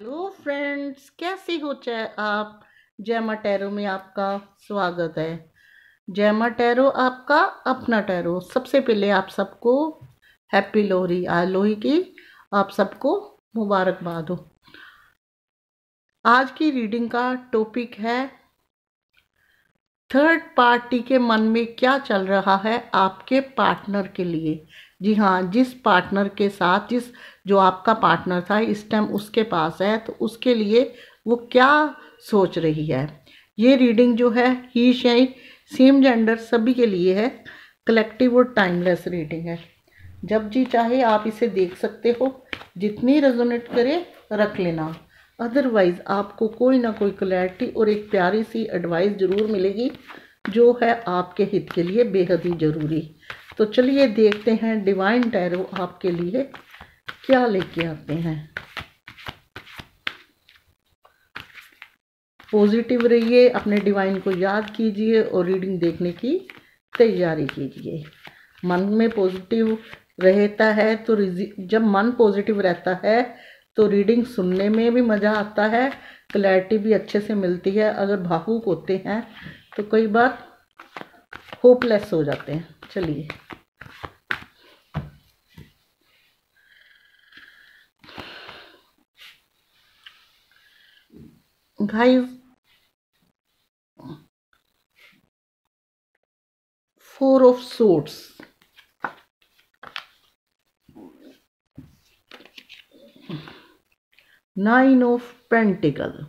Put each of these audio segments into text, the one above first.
Hello friends कैसे हो चाहे आप जैमा टैरो में आपका स्वागत है जैमा टैरो आपका अपना टैरो सबसे पहले आप सबको हैप्पी लोहरी आज लोही की आप सबको मुबारकबाद हो आज की रीडिंग का टॉपिक है थर्ड पार्टी के मन में क्या चल रहा है आपके पार्टनर के लिए जी हाँ जिस पार्टनर के साथ जिस जो आपका पार्टनर था इस टाइम उसके पास है तो उसके लिए वो क्या सोच रही है ये रीडिंग जो है ही शाइन सेम जेंडर सभी के लिए है कलेक्टिव और टाइमलेस रीडिंग है जब जी चाहे आप इसे देख सकते हो जितनी रेजोनेट करे रख लेना अदरवाइज़ आपको कोई ना कोई क्लैरिटी और एक प्यारी सी एडवाइस ज़रूर मिलेगी जो है आपके हित के लिए बेहद ही ज़रूरी तो चलिए देखते हैं डिवाइन टैरो आपके लिए क्या लेके आते हैं पॉजिटिव रहिए अपने डिवाइन को याद कीजिए और रीडिंग देखने की तैयारी कीजिए मन में पॉजिटिव रहता है तो जब मन पॉजिटिव रहता है तो रीडिंग सुनने में भी मज़ा आता है क्लैरिटी भी अच्छे से मिलती है अगर भावुक होते हैं तो कई बार होपलेस हो जाते हैं चलिए 5, 4 of swords. Nine of Pentacles.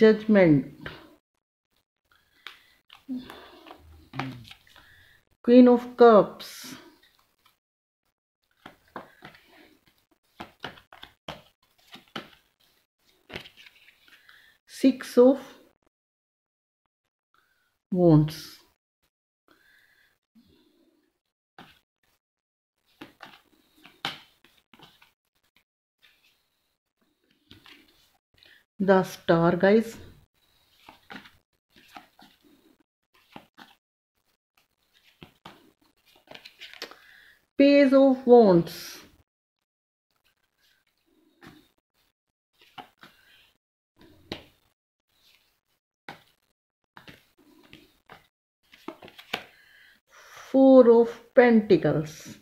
judgment queen of cups six of wands the star guys page of wands four of pentacles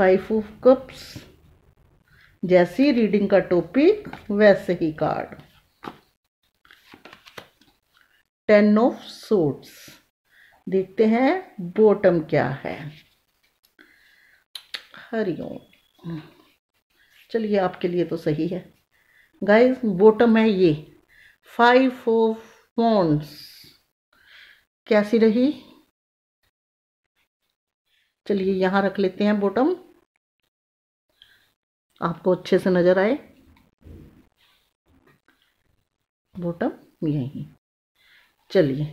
five of cups जैसी रीडिंग का टॉपिक वैसे ही कार्ड टेन ऑफ सोट्स देखते हैं बॉटम क्या है हरिओम चलिए आपके लिए तो सही है गाइस बॉटम है ये फाइव ऑफ पॉन्ड्स कैसी रही चलिए यहाँ रख लेते हैं बॉटम आपको अच्छे से नज़र आए बॉटम यही चलिए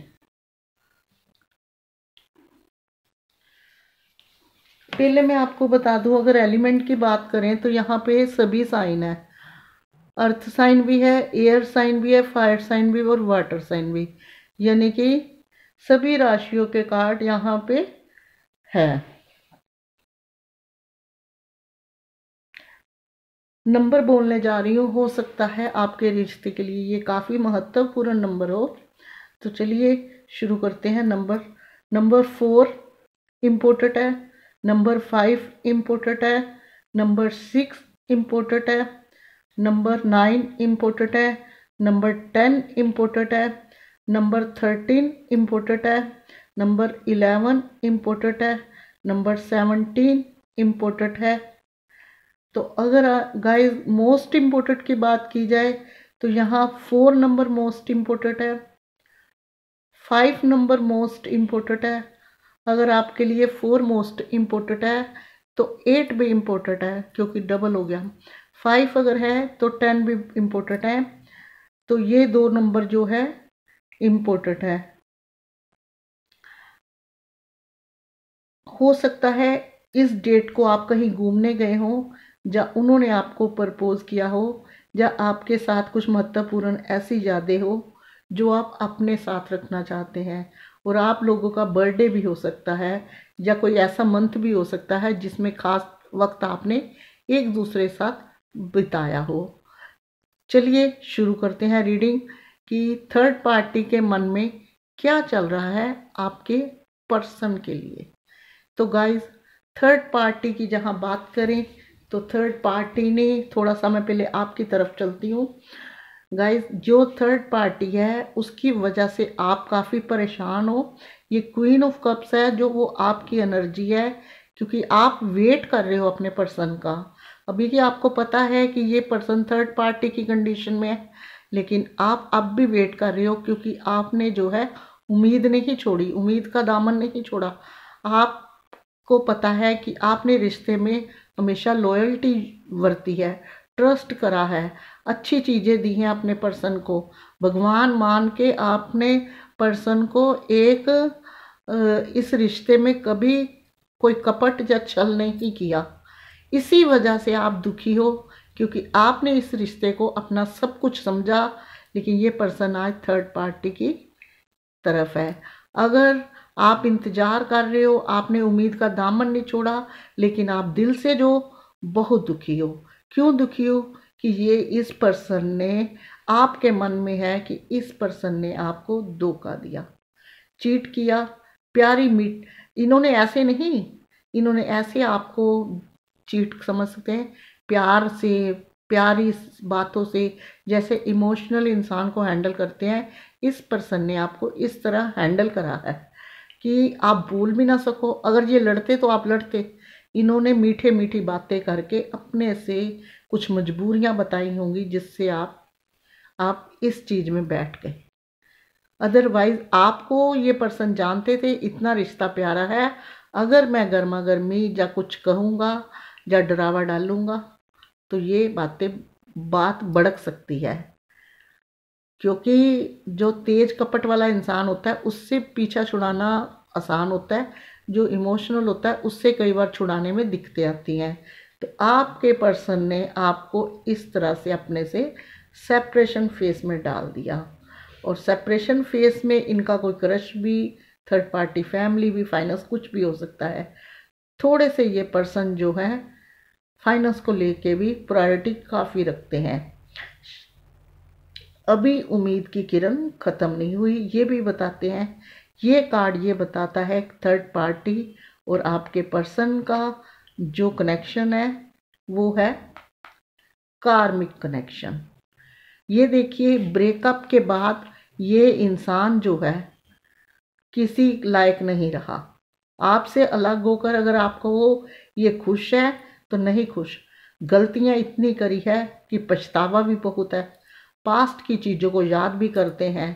पहले मैं आपको बता दूं अगर एलिमेंट की बात करें तो यहाँ पे सभी साइन है अर्थ साइन भी है एयर साइन भी है फायर साइन भी और वाटर साइन भी यानी कि सभी राशियों के कार्ड यहाँ पे है नंबर बोलने जा रही हूँ हो सकता है आपके रिश्ते के लिए ये काफ़ी महत्वपूर्ण नंबर हो तो चलिए शुरू करते हैं नंबर नंबर फोर इम्पोर्टेंट है नंबर फाइव इम्पोर्टेंट है नंबर सिक्स इम्पोर्टेंट है नंबर नाइन इम्पोर्टेंट है नंबर टेन इम्पोर्टेंट है नंबर थर्टीन इम्पोर्टेंट है नंबर इलेवन इम्पोर्टेंट है नंबर सेवनटीन इम्पोर्टेंट है तो अगर गाइस मोस्ट इम्पोर्टेंट की बात की जाए तो यहाँ फोर नंबर मोस्ट इम्पोर्टेंट है फाइव नंबर मोस्ट इम्पोर्टेंट है अगर आपके लिए फोर मोस्ट इम्पोर्टेंट है तो एट भी इम्पोर्टेंट है क्योंकि डबल हो गया फाइव अगर है तो टेन भी इम्पोर्टेंट है तो ये दो नंबर जो है इम्पोर्टेंट है हो सकता है इस डेट को आप कहीं घूमने गए हों या उन्होंने आपको प्रपोज किया हो या आपके साथ कुछ महत्वपूर्ण ऐसी यादें हो जो आप अपने साथ रखना चाहते हैं और आप लोगों का बर्थडे भी हो सकता है या कोई ऐसा मंथ भी हो सकता है जिसमें खास वक्त आपने एक दूसरे साथ बिताया हो चलिए शुरू करते हैं रीडिंग कि थर्ड पार्टी के मन में क्या चल रहा है आपके पर्सन के लिए तो गाइस थर्ड पार्टी की जहाँ बात करें तो थर्ड पार्टी ने थोड़ा सा मैं पहले आपकी तरफ चलती हूँ गाइस जो थर्ड पार्टी है उसकी वजह से आप काफ़ी परेशान हो ये क्वीन ऑफ कप्स है जो वो आपकी एनर्जी है क्योंकि आप वेट कर रहे हो अपने पर्सन का अभी कि आपको पता है कि ये पर्सन थर्ड पार्टी की कंडीशन में है लेकिन आप अब भी वेट कर रहे हो क्योंकि आपने जो है उम्मीद नहीं छोड़ी उम्मीद का दामन नहीं छोड़ा आप को पता है कि आपने रिश्ते में हमेशा लॉयल्टी वरती है ट्रस्ट करा है अच्छी चीज़ें दी हैं अपने पर्सन को भगवान मान के आपने पर्सन को एक इस रिश्ते में कभी कोई कपट या छल नहीं किया इसी वजह से आप दुखी हो क्योंकि आपने इस रिश्ते को अपना सब कुछ समझा लेकिन ये पर्सन आज थर्ड पार्टी की तरफ है अगर आप इंतज़ार कर रहे हो आपने उम्मीद का दामन नहीं छोड़ा लेकिन आप दिल से जो बहुत दुखी हो क्यों दुखी हो कि ये इस पर्सन ने आपके मन में है कि इस पर्सन ने आपको धोखा दिया चीट किया प्यारी मीट इन्होंने ऐसे नहीं इन्होंने ऐसे आपको चीट समझ सकते हैं प्यार से प्यारी बातों से जैसे इमोशनल इंसान को हैंडल करते हैं इस पर्सन ने आपको इस तरह हैंडल करा है कि आप बोल भी ना सको अगर ये लड़ते तो आप लड़ते इन्होंने मीठे मीठी बातें करके अपने से कुछ मजबूरियां बताई होंगी जिससे आप आप इस चीज़ में बैठ गए अदरवाइज़ आपको ये पर्सन जानते थे इतना रिश्ता प्यारा है अगर मैं गर्मा गर्मी या कुछ कहूँगा या डरावा डालूँगा तो ये बातें बात भड़क सकती है क्योंकि जो तेज कपट वाला इंसान होता है उससे पीछा छुड़ाना आसान होता है जो इमोशनल होता है उससे कई बार छुड़ाने में दिक्कतें आती हैं तो आपके पर्सन ने आपको इस तरह से अपने से सेपरेशन फेस में डाल दिया और सेपरेशन फेस में इनका कोई क्रश भी थर्ड पार्टी फैमिली भी फाइनेंस कुछ भी हो सकता है थोड़े से ये पर्सन जो है फाइनेंस को लेके भी प्रायोरिटी काफ़ी रखते हैं अभी उम्मीद की किरण ख़त्म नहीं हुई ये भी बताते हैं ये कार्ड ये बताता है थर्ड पार्टी और आपके पर्सन का जो कनेक्शन है वो है कार्मिक कनेक्शन ये देखिए ब्रेकअप के बाद ये इंसान जो है किसी लायक नहीं रहा आपसे अलग होकर अगर आपको वो ये खुश है तो नहीं खुश गलतियाँ इतनी करी है कि पछतावा भी बहुत है पास्ट की चीज़ों को याद भी करते हैं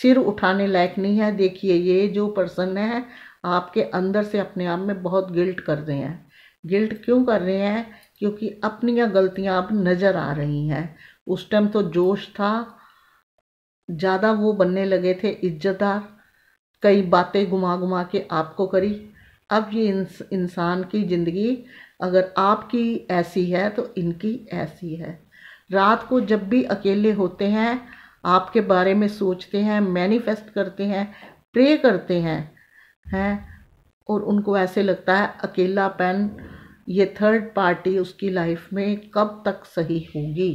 सिर उठाने लायक नहीं है देखिए ये जो पर्सन है आपके अंदर से अपने आप में बहुत गिल्ट कर रहे हैं गिल्ट क्यों कर रहे हैं क्योंकि अपनी गलतियां अब नज़र आ रही हैं उस टाइम तो जोश था ज़्यादा वो बनने लगे थे इज्जतदार कई बातें घुमा घुमा के आपको करी अब ये इंसान की ज़िंदगी अगर आपकी ऐसी है तो इनकी ऐसी है रात को जब भी अकेले होते हैं आपके बारे में सोचते हैं मैनिफेस्ट करते हैं प्रे करते हैं हैं और उनको ऐसे लगता है अकेला पेन ये थर्ड पार्टी उसकी लाइफ में कब तक सही होगी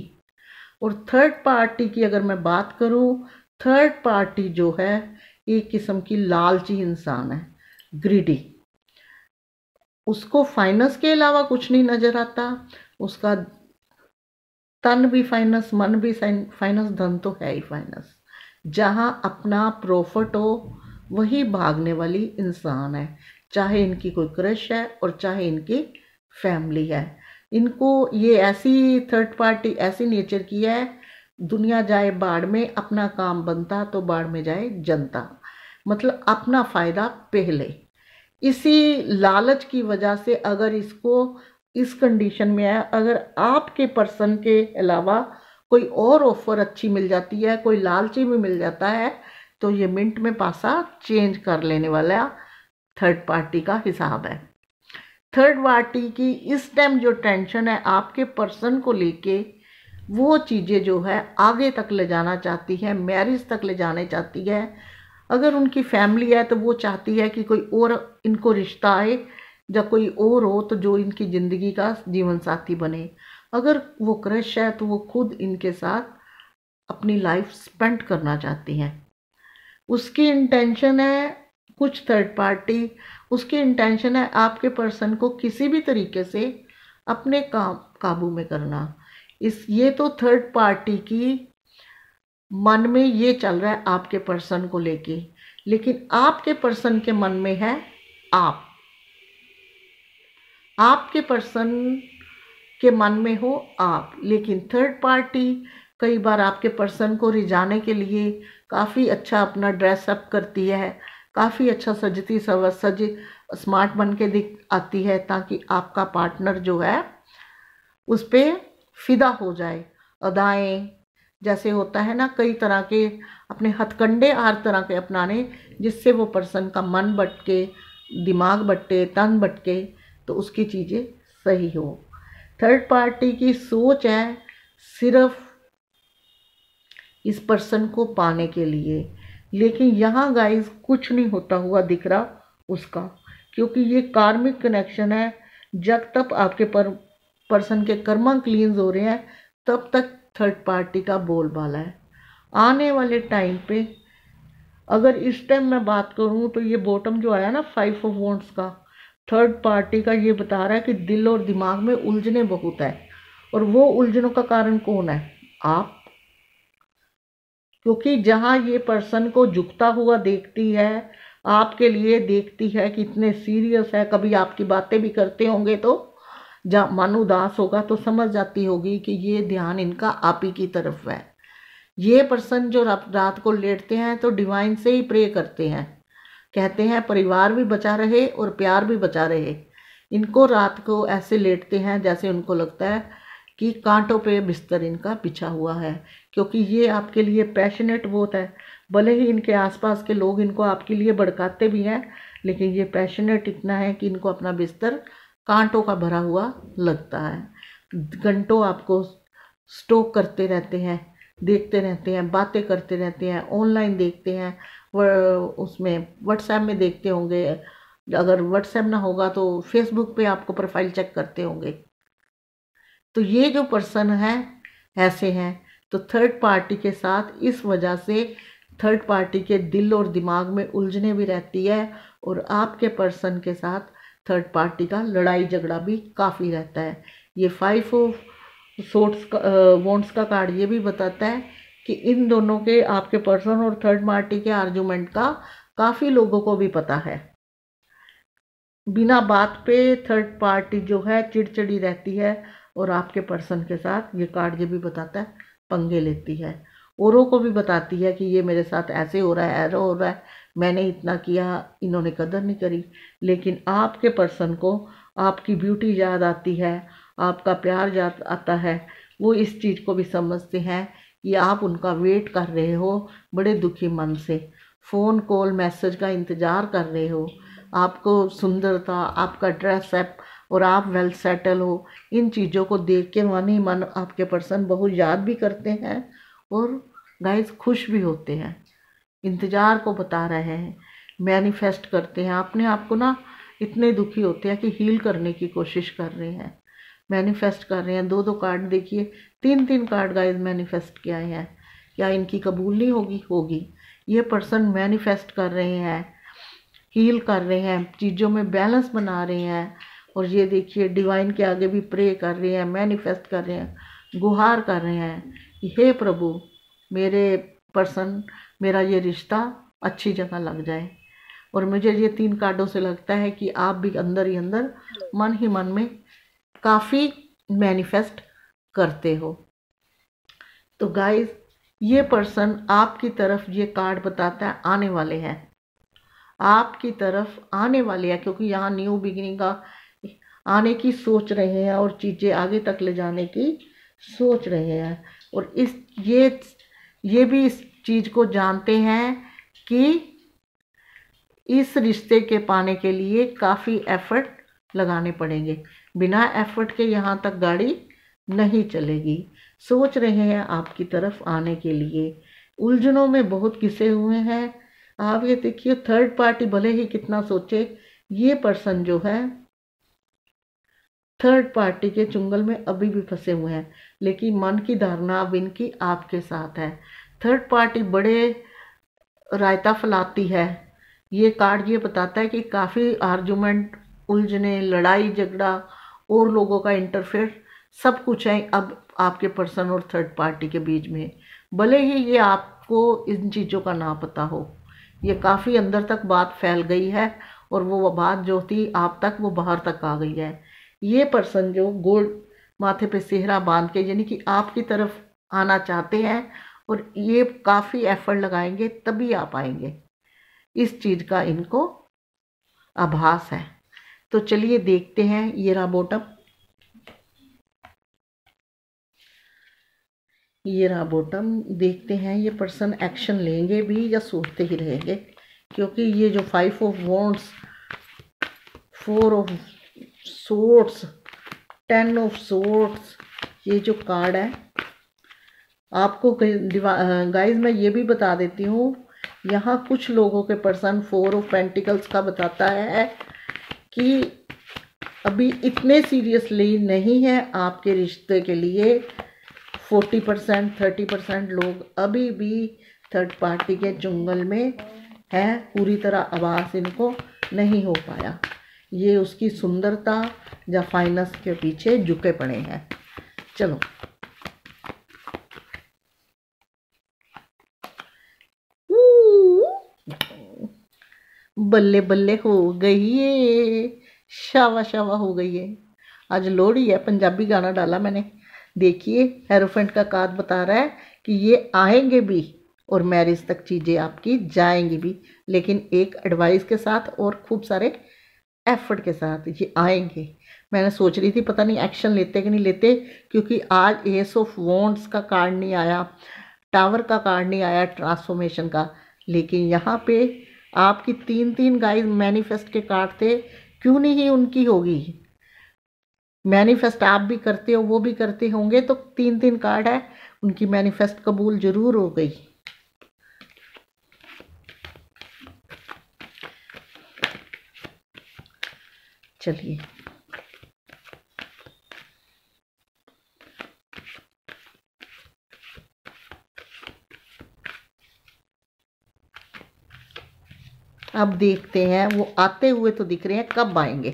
और थर्ड पार्टी की अगर मैं बात करूं थर्ड पार्टी जो है एक किस्म की लालची इंसान है ग्रीडी उसको फाइनेंस के अलावा कुछ नहीं नज़र आता उसका तन भी फाइनेंस मन भी फाइनेंस धन तो है ही फाइनेंस जहाँ अपना प्रॉफिट हो वही भागने वाली इंसान है चाहे इनकी कोई क्रश है और चाहे इनकी फैमिली है इनको ये ऐसी थर्ड पार्टी ऐसी नेचर की है दुनिया जाए बाढ़ में अपना काम बनता तो बाढ़ में जाए जनता मतलब अपना फ़ायदा पहले इसी लालच की वजह से अगर इसको इस कंडीशन में है अगर आपके पर्सन के अलावा कोई और ऑफर अच्छी मिल जाती है कोई लालची भी मिल जाता है तो ये मिनट में पासा चेंज कर लेने वाला थर्ड पार्टी का हिसाब है थर्ड पार्टी की इस टाइम जो टेंशन है आपके पर्सन को लेके वो चीज़ें जो है आगे तक ले जाना चाहती है मैरिज तक ले जाने चाहती है अगर उनकी फैमिली है तो वो चाहती है कि कोई और इनको रिश्ता आए या कोई और हो तो जो इनकी ज़िंदगी का जीवन साथी बने अगर वो क्रश है तो वो खुद इनके साथ अपनी लाइफ स्पेंड करना चाहती हैं उसकी इंटेंशन है कुछ थर्ड पार्टी उसकी इंटेंशन है आपके पर्सन को किसी भी तरीके से अपने काम काबू में करना इस ये तो थर्ड पार्टी की मन में ये चल रहा है आपके पर्सन को लेके लेकिन आपके पर्सन के मन में है आप आपके पर्सन के मन में हो आप लेकिन थर्ड पार्टी कई बार आपके पर्सन को रिझाने के लिए काफ़ी अच्छा अपना ड्रेसअप करती है काफ़ी अच्छा सजती सव सज स्मार्ट बन के दिख आती है ताकि आपका पार्टनर जो है उस पर फिदा हो जाए अदाएँ जैसे होता है ना कई तरह के अपने हथकंडे हर तरह के अपनाने जिससे वो पर्सन का मन बटके दिमाग बटके तन बटके तो उसकी चीज़ें सही हो थर्ड पार्टी की सोच है सिर्फ इस पर्सन को पाने के लिए लेकिन यहाँ गाइस कुछ नहीं होता हुआ दिख रहा उसका क्योंकि ये कार्मिक कनेक्शन है जब तक आपके पर पर्सन के कर्मा क्लींस हो रहे हैं तब तक थर्ड पार्टी का बोलबाला है आने वाले टाइम पे अगर इस टाइम मैं बात करूँ तो ये बॉटम जो आया ना फाइव ऑफ वोट्स का थर्ड पार्टी का ये बता रहा है कि दिल और दिमाग में उलझने बहुत है और वो उलझनों का कारण कौन है आप क्योंकि जहाँ ये पर्सन को झुकता हुआ देखती है आपके लिए देखती है कि इतने सीरियस है कभी आपकी बातें भी करते होंगे तो जा मन उदास होगा तो समझ जाती होगी कि ये ध्यान इनका आप ही की तरफ है ये पर्सन जो रात को लेटते हैं तो डिवाइन से ही प्रे करते हैं कहते हैं परिवार भी बचा रहे और प्यार भी बचा रहे इनको रात को ऐसे लेटते हैं जैसे उनको लगता है कि कांटों पे बिस्तर इनका पिछा हुआ है क्योंकि ये आपके लिए पैशनेट बहुत है भले ही इनके आसपास के लोग इनको आपके लिए भड़काते भी हैं लेकिन ये पैशनेट इतना है कि इनको अपना बिस्तर कांटों का भरा हुआ लगता है घंटों आपको स्टोक करते रहते हैं देखते रहते हैं बातें करते रहते हैं ऑनलाइन देखते हैं उसमें व्हाट्सएप में देखते होंगे अगर व्हाट्सएप ना होगा तो फेसबुक पे आपको प्रोफाइल चेक करते होंगे तो ये जो पर्सन है ऐसे हैं तो थर्ड पार्टी के साथ इस वजह से थर्ड पार्टी के दिल और दिमाग में उलझने भी रहती है और आपके पर्सन के साथ थर्ड पार्टी का लड़ाई झगड़ा भी काफ़ी रहता है ये फाइव ऑफ सोट्स का वोट्स का कार्ड ये भी बताता है कि इन दोनों के आपके पर्सन और थर्ड पार्टी के आर्ग्यूमेंट का काफ़ी लोगों को भी पता है बिना बात पे थर्ड पार्टी जो है चिड़चिड़ी रहती है और आपके पर्सन के साथ ये कार्ड ये भी बताता है पंगे लेती है औरों को भी बताती है कि ये मेरे साथ ऐसे हो रहा है ऐसा हो रहा है मैंने इतना किया इन्होंने कदर नहीं करी लेकिन आपके पर्सन को आपकी ब्यूटी याद आती है आपका प्यार याद आता है वो इस चीज़ को भी समझते हैं कि आप उनका वेट कर रहे हो बड़े दुखी मन से फ़ोन कॉल मैसेज का इंतज़ार कर रहे हो आपको सुंदरता आपका ड्रेस अप और आप वेल सेटल हो इन चीज़ों को देख के मन ही मन आपके पर्सन बहुत याद भी करते हैं और गाइस खुश भी होते हैं इंतज़ार को बता रहे हैं मैनिफेस्ट करते हैं अपने आप को ना इतने दुखी होते हैं कि हील करने की कोशिश कर रहे हैं मैनिफेस्ट कर रहे हैं दो दो कार्ड देखिए तीन तीन कार्ड गाइस मैनिफेस्ट आए है क्या इनकी कबूल नहीं होगी होगी ये पर्सन मैनिफेस्ट कर रहे हैं हील कर रहे हैं चीज़ों में बैलेंस बना रहे हैं और ये देखिए डिवाइन के आगे भी प्रे कर रहे हैं मैनिफेस्ट कर रहे हैं गुहार कर रहे हैं कि हे प्रभु मेरे पर्सन मेरा ये रिश्ता अच्छी जगह लग जाए और मुझे ये तीन कार्डों से लगता है कि आप भी अंदर ही अंदर मन ही मन में काफ़ी मैनिफेस्ट करते हो तो गाइस ये पर्सन आपकी तरफ ये कार्ड बताता है आने वाले हैं आपकी तरफ आने वाले हैं क्योंकि यहाँ न्यू बिगिनिंग का आने की सोच रहे हैं और चीज़ें आगे तक ले जाने की सोच रहे हैं और इस ये ये भी इस चीज़ को जानते हैं कि इस रिश्ते के पाने के लिए काफ़ी एफर्ट लगाने पड़ेंगे बिना एफर्ट के यहाँ तक गाड़ी नहीं चलेगी सोच रहे हैं आपकी तरफ आने के लिए उलझनों में बहुत घिसे हुए हैं आप ये देखिए थर्ड पार्टी भले ही कितना सोचे ये पर्सन जो है थर्ड पार्टी के चुंगल में अभी भी फंसे हुए हैं लेकिन मन की धारणा अब इनकी आपके साथ है थर्ड पार्टी बड़े रायता फैलाती है ये कार्ड ये बताता है कि काफ़ी आर्गुमेंट उलझने लड़ाई झगड़ा और लोगों का इंटरफेयर सब कुछ है अब आपके पर्सन और थर्ड पार्टी के बीच में भले ही ये आपको इन चीज़ों का ना पता हो ये काफ़ी अंदर तक बात फैल गई है और वो बात जो थी आप तक वो बाहर तक आ गई है ये पर्सन जो गोल्ड माथे पे सेहरा बांध के यानी कि आपकी तरफ आना चाहते हैं और ये काफ़ी एफर्ट लगाएंगे तभी आ पाएंगे इस चीज़ का इनको आभास है तो चलिए देखते हैं ये रहा बॉटम ये रहा बॉटम देखते हैं ये पर्सन एक्शन लेंगे भी या सोचते ही रहेंगे क्योंकि ये जो five of wands four of swords ten of swords ये जो कार्ड है आपको गाइस मैं ये भी बता देती हूँ यहाँ कुछ लोगों के पर्सन फोर ऑफ पेंटिकल्स का बताता है कि अभी इतने सीरियसली नहीं है आपके रिश्ते के लिए फोर्टी परसेंट थर्टी परसेंट लोग अभी भी थर्ड पार्टी के जंगल में हैं पूरी तरह आवाज़ इनको नहीं हो पाया ये उसकी सुंदरता या फाइनस के पीछे झुके पड़े हैं चलो बल्ले बल्ले हो गई है शावा शावा हो गई है आज लोहड़ी है पंजाबी गाना डाला मैंने देखिए एरोफेंट का काद बता रहा है कि ये आएंगे भी और मैरिज तक चीज़ें आपकी जाएंगी भी लेकिन एक एडवाइस के साथ और खूब सारे एफर्ट के साथ ये आएंगे मैंने सोच रही थी पता नहीं एक्शन लेते कि नहीं लेते क्योंकि आज एस ऑफ वॉन्ट्स का कार्ड नहीं आया टावर का कार्ड नहीं आया ट्रांसफॉर्मेशन का लेकिन यहाँ पे आपकी तीन तीन गाइस मैनिफेस्ट के कार्ड थे क्यों नहीं उनकी होगी मैनिफेस्ट आप भी करते हो वो भी करते होंगे तो तीन तीन कार्ड है उनकी मैनिफेस्ट कबूल जरूर हो गई चलिए अब देखते हैं वो आते हुए तो दिख रहे हैं कब आएंगे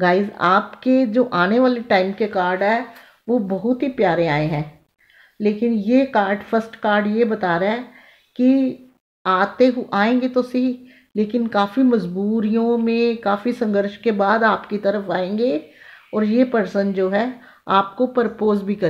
गाइज आपके जो आने वाले टाइम के कार्ड है वो बहुत ही प्यारे आए हैं लेकिन ये कार्ड फर्स्ट कार्ड ये बता रहा है कि आते आएंगे तो सही लेकिन काफ़ी मजबूरियों में काफ़ी संघर्ष के बाद आपकी तरफ आएंगे और ये पर्सन जो है आपको प्रपोज भी कर